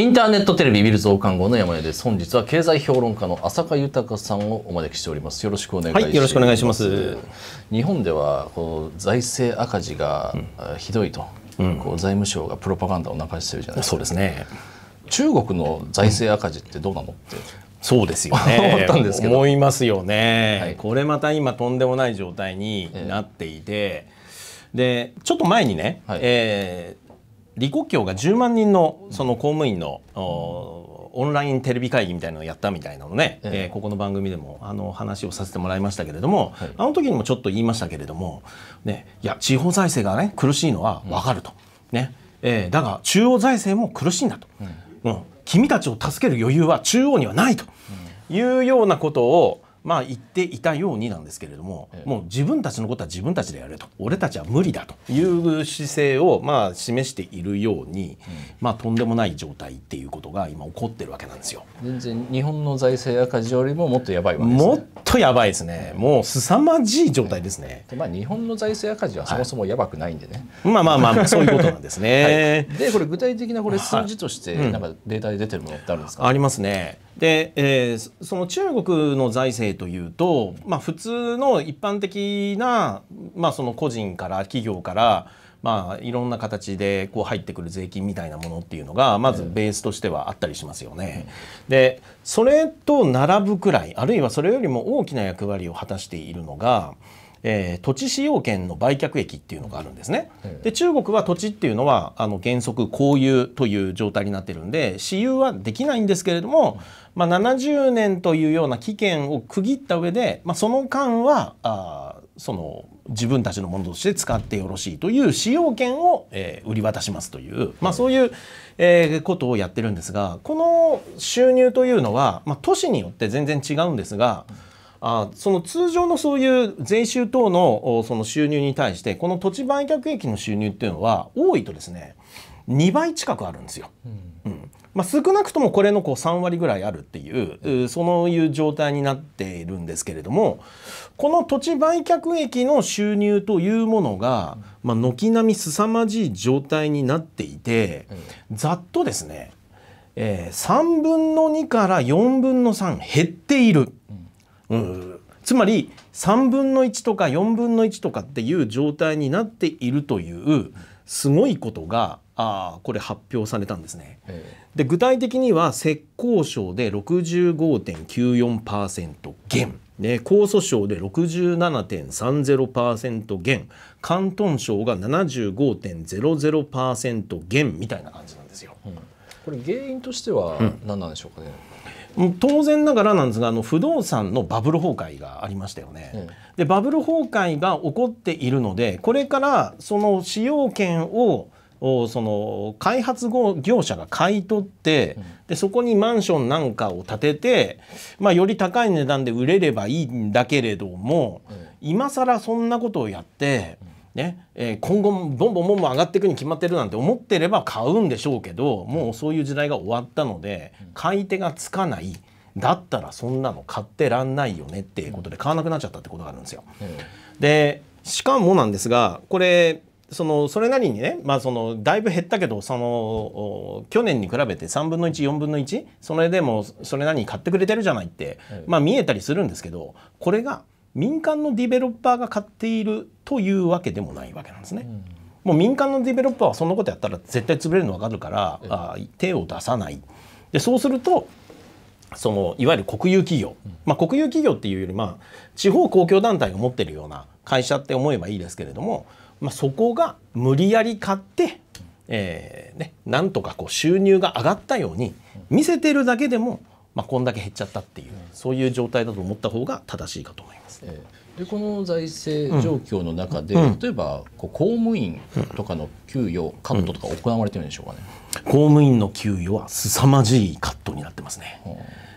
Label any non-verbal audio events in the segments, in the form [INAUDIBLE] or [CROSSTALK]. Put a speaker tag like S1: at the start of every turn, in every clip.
S1: インターネットテレビビル増刊号の山根です。本日は経済評論家の浅香豊さんをお招きしております。よろしくお願いします。はい、よろしくお願いします。日本ではこう財政赤字がひどいと、うん、こう財務省がプロパガンダを流してるじゃないですか。そうですね。中国の財政赤字ってどうなのって。そうですよね [LAUGHS] 思ったんですけど思いますよね、はい、これまた今とんでもな
S2: い状態になっていて、えー、でちょっと前にね、はい、えー李克強が10万人のその公務員の、オンラインテレビ会議みたいなのをやったみたいなのね、えええー、ここの番組でもあの話をさせてもらいましたけれども、はい、あの時にもちょっと言いましたけれども、ね、いや地方財政が、ね、苦しいのは分かると、うん、ねえー、だが中央財政も苦しいんだと、うん、うん、君たちを助ける余裕は中央にはないというようなことをまあ、言っていたようになんですけれども、ええ、もう自分たちのことは自分たちでやれと俺たちは無理だという姿勢をまあ示しているように、うん、まあ、とんでもない状態っていうことが今起こってるわけなんですよ。全
S1: 然日本の財政赤字よりももっとやばいわけです、ね、もっとやばいですねもう凄まじい状態ですね。え、まあ、日本の財政赤字はそもそもやばくないんでね。はい、まあまあまあそういうことなんですね。は [LAUGHS] い、でこれ具体的なこれ数字としてなんかデータで出てるものってあるんです
S2: か、はい、ありますね。で、えー、その中国の財政というと、まあ、普通の一般的な、まあ、その個人から企業から、まあ、いろんな形でこう入ってくる税金みたいなものっていうのがまずベースとしてはあったりしますよね。でそれと並ぶくらいあるいはそれよりも大きな役割を果たしているのが。えー、土地使用権の売却益っていうのがあるんですね。で中国は土地っていうのはあの原則公有という状態になってるんで私有はできないんですけれども、まあ、70年というような期限を区切った上で、まあ、その間はあその自分たちのものとして使ってよろしいという使用権を、えー、売り渡しますという、まあ、そういう、えー、ことをやってるんですがこの収入というのは、まあ、都市によって全然違うんですが。うんあその通常のそういう税収等のその収入に対してこの土地売却益の収入っていうのは多いとですね2倍近くあるんですよ。うん、うんまあ、少なくともこれのこう3割ぐらいあるっていうそういう状態になっているんですけれどもこの土地売却益の収入というものが、まあ、軒並み凄まじい状態になっていてざっとですね、えー、3分の2から4分の3減っている。うんうん、つまり3分の1とか4分の1とかっていう状態になっているというすごいことがあこれ発表されたんですね。で具体的には浙江省で65.94%減。ね、江蘇省で67.30%減広東省が75.00%減みたいな感じなんですよ。うん、
S1: これ原因としては何なんでしょうかね、うん
S2: 当然ながらなんですがあの不動産のバブル崩壊がありましたよね。うん、でバブル崩壊が起こっているのでこれからその使用権をその開発業者が買い取ってでそこにマンションなんかを建てて、まあ、より高い値段で売れればいいんだけれども今更そんなことをやってねえー、今後もボンボンボンボン上がっていくに決まってるなんて思ってれば買うんでしょうけどもうそういう時代が終わったので買い手がつかない。だったらそんなの買ってらんないよねっていうことで買わなくなっちゃったってことがあるんですよ。でしかもなんですがこれそのそれなりにね、まあ、そのだいぶ減ったけどその去年に比べて3分の14分の1それでもそれなりに買ってくれてるじゃないって、まあ、見えたりするんですけどこれが民間のディベロッパーが買っているというわけでもないわけなんですね。もう民間のディベロッパーはそんなことやったら絶対潰れるの分かるからあ手を出さないでそうするとそのいわゆる国有企業、まあ、国有企業っていうより、まあ、地方公共団体が持ってるような会社って思えばいいですけれども、まあ、そこが無理やり買って、えーね、なんとかこう収入が上がったように見せてるだけでもまあ、
S1: こんだけ減っちゃったっていう、そういう状態だと思った方が正しいかと思います。えー、でこの財政状況の中で、うん、例えばこう公務員とかの給与カットとか行われてるんでしょうかね、うん、公務員の給与は
S2: 凄まじいカットになってますね。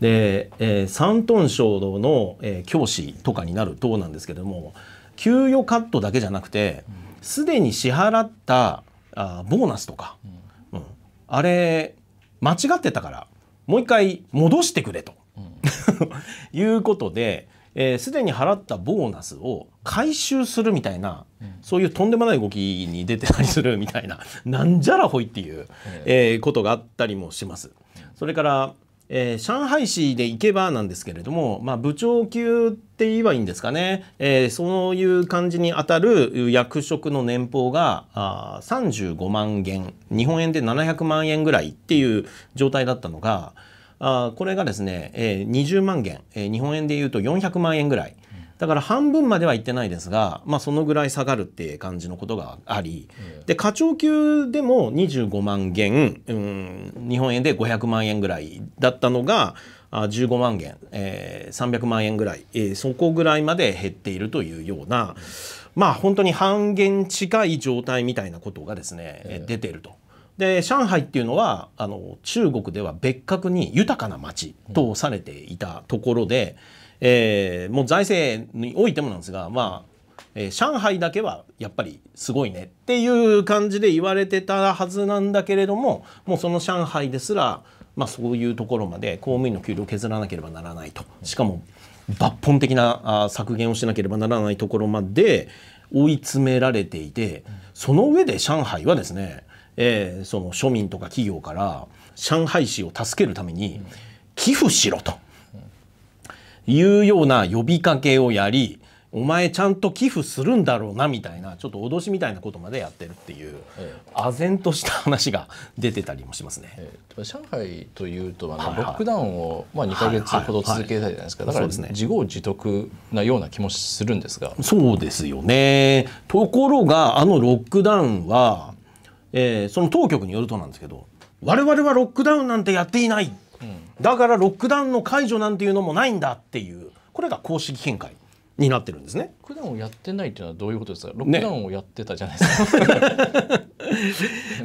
S2: で、えー、三トン省の、えー、教師とかになるとなんですけども給与カットだけじゃなくてすで、に支払ったあボーナスとか、うん、あれ間違ってたからもう一回戻してくれと、うん、[LAUGHS] いうことで、えー、すでに払ったボーナスを回収するみたいな、うん、そういうとんでもない動きに出てたりするみたいななんじゃらほいっていう、えー、ことがあったりもします。それからえー、上海市で行けばなんですけれども、まあ、部長級って言えばいいんですかね、えー、そういう感じにあたる役職の年俸があ35万元日本円で700万円ぐらいっていう状態だったのがあこれがですね、えー、20万元、えー、日本円でいうと400万円ぐらい。だから半分まではいってないですが、まあ、そのぐらい下がるって感じのことがあり、で課長級でも25万元、うん、日本円で500万円ぐらいだったのが15万元、えー、300万円ぐらい、えー、そこぐらいまで減っているというような、まあ、本当に半減近い状態みたいなことがですね、えー、出ていると。で上海っていうのはあの中国では別格に豊かな街とされていたところで。うんえー、もう財政においてもなんですが、まあえー、上海だけはやっぱりすごいねっていう感じで言われてたはずなんだけれどももうその上海ですら、まあ、そういうところまで公務員の給料を削らなければならないとしかも抜本的な削減をしなければならないところまで追い詰められていてその上で上海はですね、えー、その庶民とか企業から上海市を助けるために寄付しろと。いうような呼びかけをやりお前ちゃんと寄付するんだろうなみたいなちょっと脅しみたいなことまでやってるっていう、ええ、唖然とし
S1: た話が出てたりもしますね、ええ、上海というとあの、はいはい、ロックダウンを、まあ、2か月ほど続けたじゃないですか、はいはいはい、だから、ね、自業自得なような気もするんですがそうですよ
S2: ねところがあのロックダウンは、えー、その当局によるとなんですけど我々はロックダウンなんてやっていないだからロックダウンの解除なんていうのもないんだっていうこれが公式見解になってるんですね。普段をやってないというのはどういうことですか。ロックダウンをやってたじゃないですか。ね、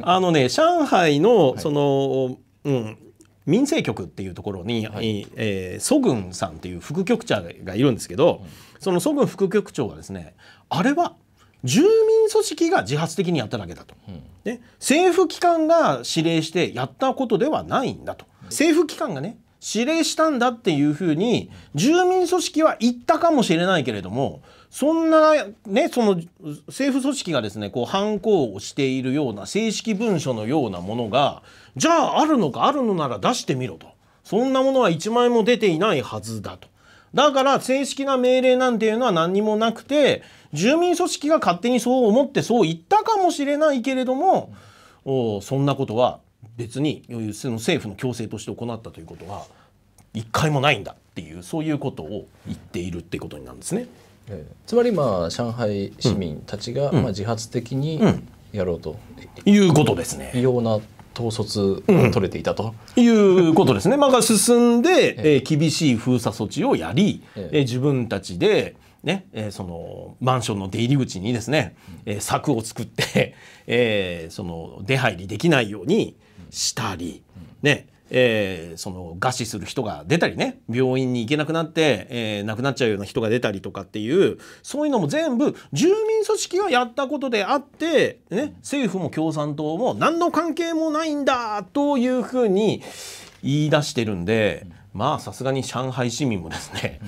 S2: [LAUGHS] あのね、上海のその、はい、うん。民政局っていうところに、はい、えー、蘇軍さんっていう副局長がいるんですけど、その蘇軍副局長がですねあれは住民組織が自発的にやっただけだと、うん、政府機関が指令してやったことではないんだと政府機関がね指令したんだっていうふうに住民組織は言ったかもしれないけれどもそんなねその政府組織がですねこう反抗をしているような正式文書のようなものがじゃああるのかあるのなら出してみろとそんなものは1枚も出ていないはずだと。だから正式な命令なんていうのは何にもなくて住民組織が勝手にそう思ってそう言ったかもしれないけれどもそんなことは別にその政府の強制として行ったということは
S1: 一回もないんだっていうそういうことを言っているってことになるんですね。つまりまあ上海市民たちが、まあ自発的にやろうと、うん、いうことですね。異様な統率取れていたと、うん、い
S2: うことですね。まあ、進んで、[LAUGHS] ええー、厳しい封鎖措置をやり、ええー、自分たちで、ねえー、そのマンションの出入り口にですね、えー、柵を作って、えー、その出入りできないように、したり、ねえー、その餓死する人が出たりね病院に行けなくなって、えー、亡くなっちゃうような人が出たりとかっていうそういうのも全部住民組織がやったことであって、ね、政府も共産党も何の関係もないんだというふうに言い出してるんでまあさすがに上海市民もですね、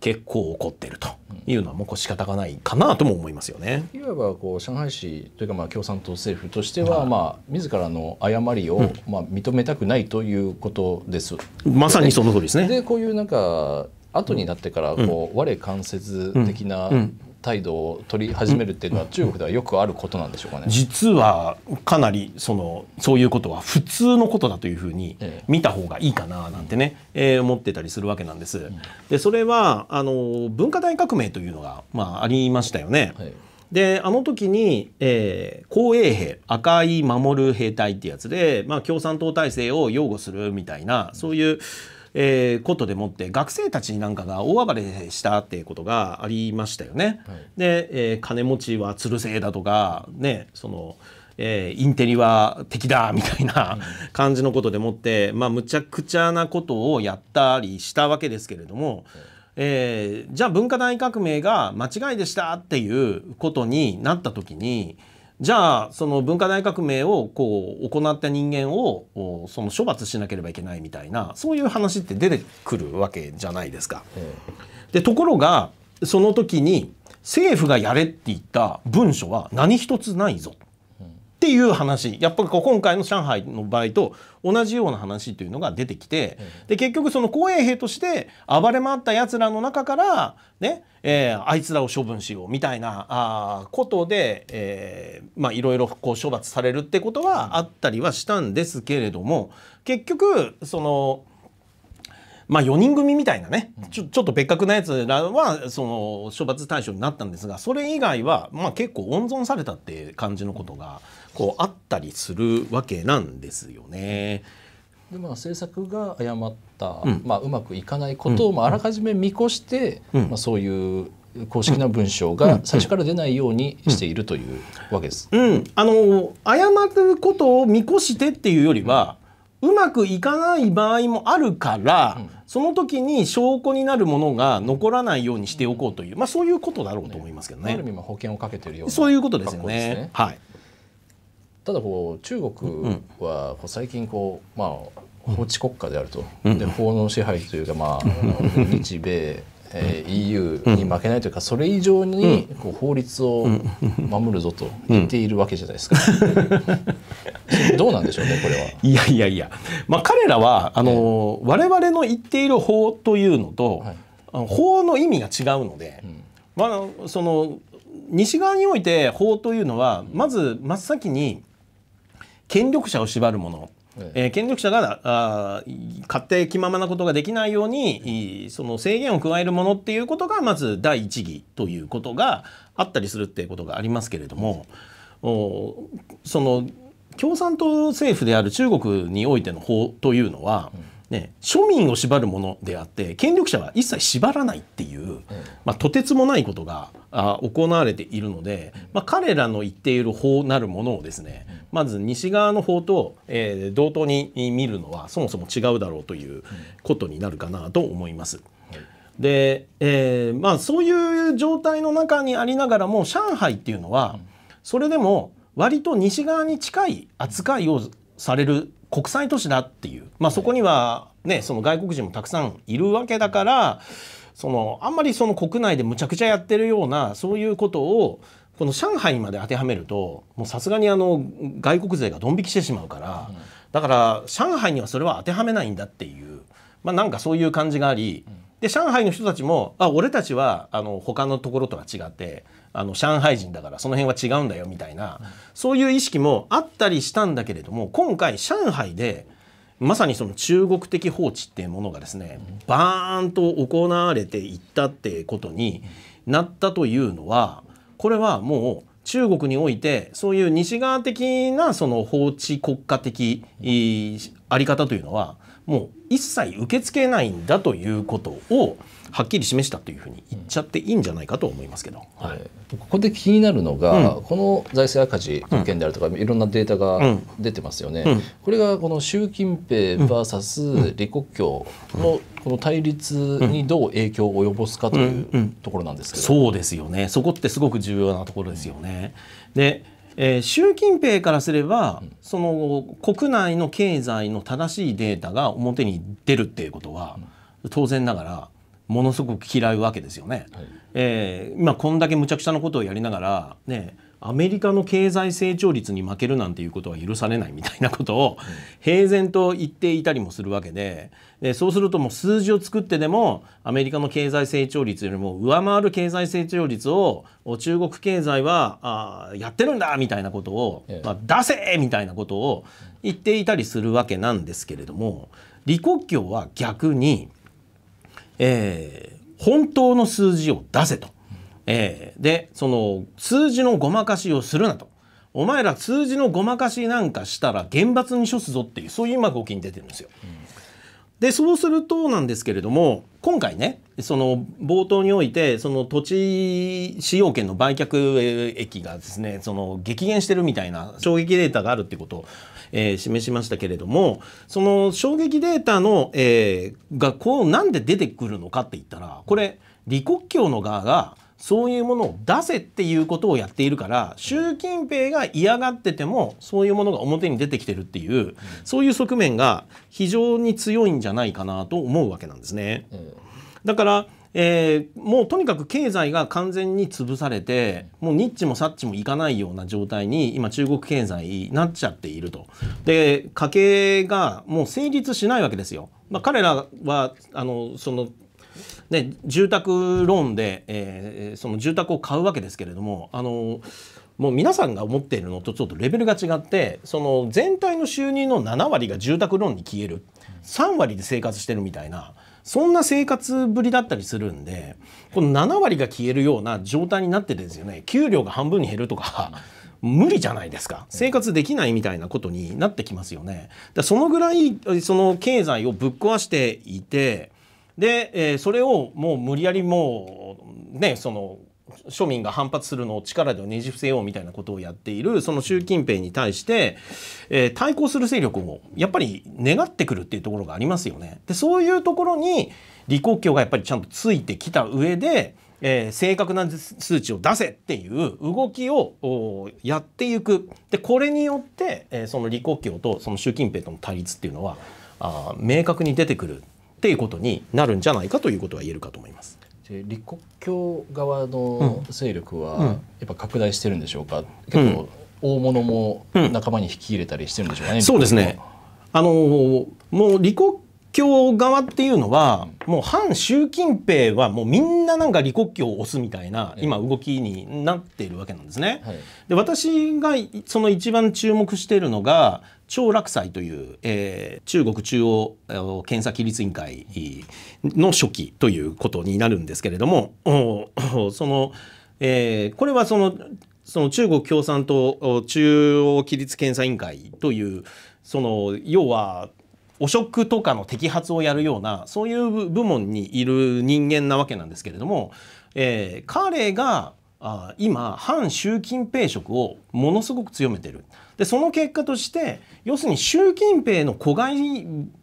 S2: 結構怒ってると。いうのはもうこう仕方がないかなとも思いますよ
S1: ね。いわばこう上海市というかまあ共産党政府としては、まあ自らの誤りをまあ認めたくないということです。うん、まさにその通りですね。でこういうなんか後になってからこう、うん、我関節的な態度を取り始めるっていうのは中国ではよくあることなんでしょうかね。実
S2: はかなりそのそういうことは普通のことだというふうに見た方がいいかななんてね、えー、思ってたりするわけなんです。でそれはあの文化大革命というのが、まあ、ありましたよね。はいであの時に、えー、公営兵赤い守る兵隊ってやつで、まあ、共産党体制を擁護するみたいなそういう、えー、ことでもって学生たちなんかが大暴れしたっていうことがありましたよね。はい、で、えー、金持ちはつるせえだとかねその、えー、インテリは敵だみたいな感じのことでもって、まあ、むちゃくちゃなことをやったりしたわけですけれども。えー、じゃあ文化大革命が間違いでしたっていうことになった時にじゃあその文化大革命をこう行った人間をその処罰しなければいけないみたいなそういう話って出てくるわけじゃないですか。でところがその時に政府がやれって言った文書は何一つないぞ。っていう話やっぱり今回の上海の場合と同じような話というのが出てきて、で結局その公衛兵として暴れ回ったやつらの中からね、えー、あいつらを処分しようみたいなあことで、えまいろいろこう処罰されるってことはあったりはしたんですけれども結局その。まあ、4人組みたいなねちょちょっと別格なやつらはその処罰対象になったんですがそれ以外は、まあ、結構温存されたって感じのことがこうあったりする
S1: わけなんですよね。でまあ、政策が誤った、うんまあ、うまくいかないことを、まあ、あらかじめ見越して、うん、まあ、そういう公式な文章が最初から出ないようにしているというわけです。うん、うん、あの誤ること
S2: を見越してっていうよりは、うん、うまくいかない場合もあるから、うんその時に証拠になるものが残らないようにしておこうという、まあ、そういうことだろうと思いますけどね。ね
S1: 保険をかけているようなそういうことですよね。ねはい、ただこう中国はこう最近こう、まあ、法治国家であると、うん、で法の支配というか、まあ、日米えー、EU に負けないというか、それ以上にこう法律を守るぞと言っているわけじゃないですか。
S2: [LAUGHS] どうなんでしょうねこれは。いやいやいや、まあ、彼らはあの、我々の言っている法というのと、はい、法の意味が違うので、まあ、その西側において法というのはまず真っ先に権力者を縛るものえー、権力者があ勝手気ままなことができないように、その制限を加えるものっていうことがまず第一義ということがあったりするっていうことがありますけれども、おその共産党政府である中国においての法というのは、ね、庶民を縛るものであって権力者は一切縛らないっていう、まあ、とてつもないことがあ行われているので、まあ、彼らの言っている法なるものをですねまず西側の法と、えー、同等に見るのはそもそも違うだろうということになるかなと思います。で、えー、まあそういう状態の中にありながらも上海っていうのはそれでも割と西側に近い扱いをされる国際都市だっていう、まあ、そこには、ね、その外国人もたくさんいるわけだから。そのあんまりその国内でむちゃくちゃやってるようなそういうことをこの上海にまで当てはめるともうさすがにあの外国勢がドン引きしてしまうから、だから上海にはそれは当てはめないんだっていう、まあ、なんかそういう感じがあり、で上海の人たちもあ俺たちはあの他のところとは違ってあの上海人だからその辺は違うんだよみたいな、そういう意識もあったりしたんだけれども今回上海で。まさにその中国的放置っていうものがですねバーンと行われていったってことになったというのはこれはもう中国においてそういう西側的なその法治国家的あり方というのはもう一切受け付けないんだ
S1: ということをはっきり示したというふうに言っちゃっていいんじゃないかと思いますけど、はい、ここで気になるのが、うん、この財政赤字の件であるとか、うん、いろんなデータが出てますよね、うん、これがこの習近平 VS 李克強のこの対立にどう影響を及ぼすかというところなんですけど、そうですよねそこって
S2: すごく重要なところですよね。でえー、習近平からすれば、その国内の経済の正しいデータが表に出るっていうことは、当然ながらものすごく嫌うわけですよね。はい、えー、まこんだけむちゃくちゃなことをやりながらねアメリカの経済成長率に負けるなんていうことは許されないみたいなことを平然と言っていたりもするわけででそうするともう数字を作ってでもアメリカの経済成長率よりも上回る経済成長率を中国経済はあやってるんだみたいなことを、まあ、出せみたいなことを言っていたりするわけなんですけれども李克強は逆に、えー、本当の数字を出せと。えー、でその数字のごまかしをするなと。お前ら数字のごまかしなんかしたら厳罰に処すぞっていうそういう今動きに出てるんですよ。うん、でそうするとなんですけれども今回ねその冒頭においてその土地使用権の売却益がですねその激減してるみたいな衝撃データがあるってことを、えー、示しましたけれどもその衝撃データの、えー、がこうなんで出てくるのかって言ったらこれ李克強の側がそういうものを出せっていうことをやっているから習近平が嫌がっててもそういうものが表に出てきてるっていうそういう側面が非常に強いんじゃないかなと思うわけなんですね。だからえー、もうとにかく経済が完全に潰されてもうニッチもサッチもいかないような状態に今中国経済になっちゃっているとで家計がもう成立しないわけですよ。まあ、彼らはあのそので住宅ローンで、えー、その住宅を買うわけですけれどもあのもう皆さんが思っているのとちょっとレベルが違ってその全体の収入の7割が住宅ローンに消える3割で生活してるみたいな。そんな生活ぶりだったりするんでこの7割が消えるような状態になってですよね給料が半分に減るとか無理じゃないですか生活できないみたいなことになってきますよね。だそのぐらいその経済をぶっ壊していてで、えー、それをもう無理やりもうねその庶民が反発するのを力でねじ伏せようみたいなことをやっているその習近平に対して、えー、対抗する勢力をやっぱり願ってくるっていうところがありますよね。でそういうところに李克強がやっぱりちゃんとついてきた上で、えー、正確な数値を出せっていう動きをやっていくでこれによって、えー、その李克強とその習近平との対立っていうのはあ明確に出てくるっていうことにな
S1: るんじゃないかということは言えるかと思います。立国教側の勢力はやっぱ拡大してるんでしょうか、うん、結構大物も仲間に引き入れたりしてるんでしょ
S2: うかね、うん、そうですねあのもう李克教側っていうのは、もう反習近平はもうみんななんか李克強を押すみたいな今動きになっているわけなんですね。で私がその一番注目しているのが張楽斎という、えー、中国中央検査規律委員会の初期ということになるんですけれどもその、えー、これはそのその中国共産党中央規律検査委員会というその要は汚職とかの摘発をやるようなそういう部門にいる人間なわけなんですけれども、えー、彼があ今反習近平色をものすごく強めてるでその結果として要するに習近平の子外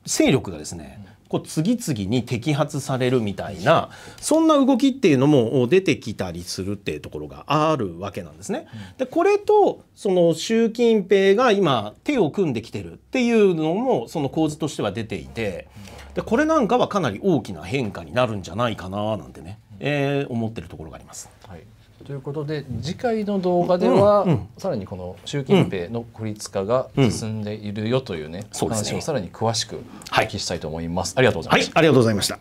S2: 勢力がですね、うんこう次々に摘発されるみたいなそんな動きっていうのも出てきたりするっていうところがあるわけなんですね。でこれとその習近平が今手を組んできてるっていうのもその構図としては出ていてでこれなんかはかなり大きな変化になるんじゃないかななんてね、えー、思ってるところがあります。はい
S1: ということで次回の動画では、うんうん、さらにこの習近平の孤立化が進んでいるよというね、うん、話をさらに詳しくお聞きしたいと思います。はい、ありがとうございはい、ありがとうございました